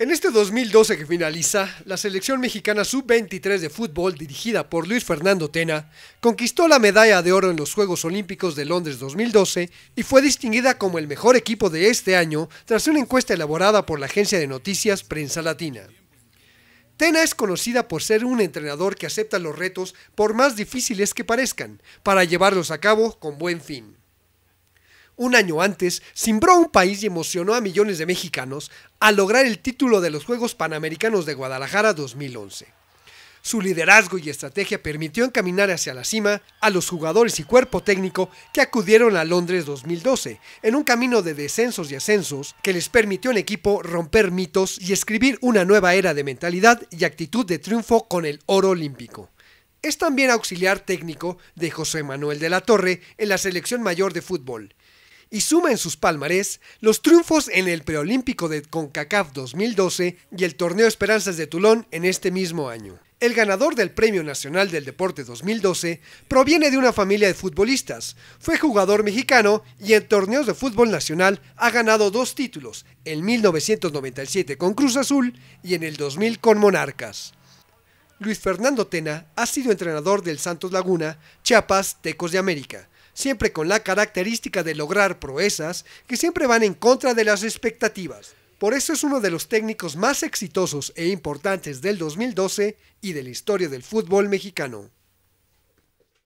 En este 2012 que finaliza, la selección mexicana sub-23 de fútbol dirigida por Luis Fernando Tena conquistó la medalla de oro en los Juegos Olímpicos de Londres 2012 y fue distinguida como el mejor equipo de este año tras una encuesta elaborada por la agencia de noticias Prensa Latina. Tena es conocida por ser un entrenador que acepta los retos por más difíciles que parezcan para llevarlos a cabo con buen fin un año antes, cimbró un país y emocionó a millones de mexicanos al lograr el título de los Juegos Panamericanos de Guadalajara 2011. Su liderazgo y estrategia permitió encaminar hacia la cima a los jugadores y cuerpo técnico que acudieron a Londres 2012, en un camino de descensos y ascensos que les permitió al equipo romper mitos y escribir una nueva era de mentalidad y actitud de triunfo con el oro olímpico. Es también auxiliar técnico de José Manuel de la Torre en la selección mayor de fútbol y suma en sus palmarés los triunfos en el preolímpico de CONCACAF 2012 y el torneo Esperanzas de Tulón en este mismo año. El ganador del Premio Nacional del Deporte 2012 proviene de una familia de futbolistas, fue jugador mexicano y en torneos de fútbol nacional ha ganado dos títulos, en 1997 con Cruz Azul y en el 2000 con Monarcas. Luis Fernando Tena ha sido entrenador del Santos Laguna, Chiapas, Tecos de América, siempre con la característica de lograr proezas que siempre van en contra de las expectativas. Por eso es uno de los técnicos más exitosos e importantes del 2012 y de la historia del fútbol mexicano.